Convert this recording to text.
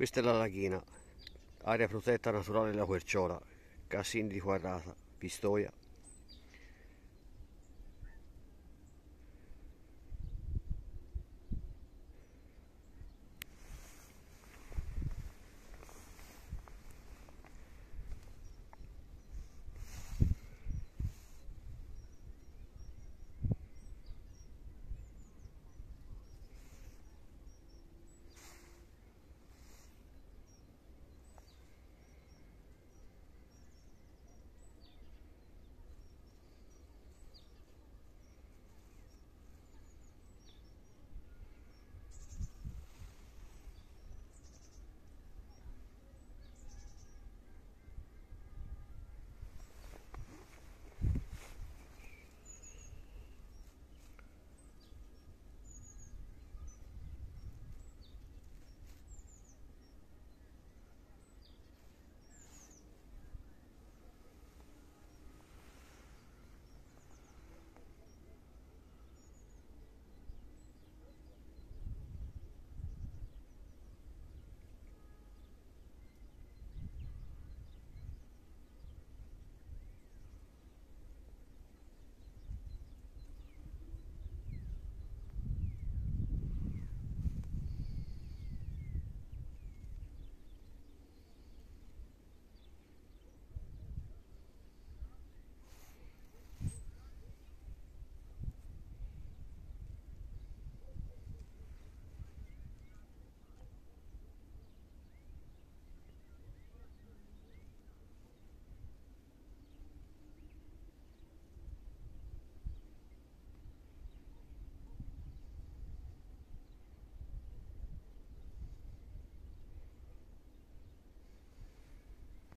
Questa è la laghina, area protetta naturale della Querciola, Cassini di Quarrata, Pistoia,